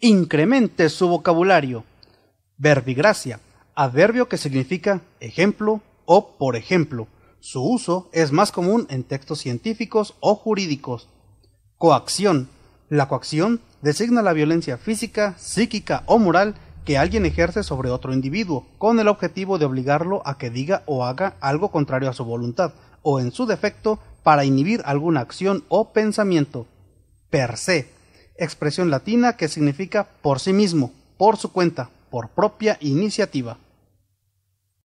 incremente su vocabulario. Verbigracia, adverbio que significa ejemplo o por ejemplo. Su uso es más común en textos científicos o jurídicos. Coacción. La coacción designa la violencia física, psíquica o moral que alguien ejerce sobre otro individuo, con el objetivo de obligarlo a que diga o haga algo contrario a su voluntad, o en su defecto, para inhibir alguna acción o pensamiento. Per se, expresión latina que significa por sí mismo, por su cuenta, por propia iniciativa.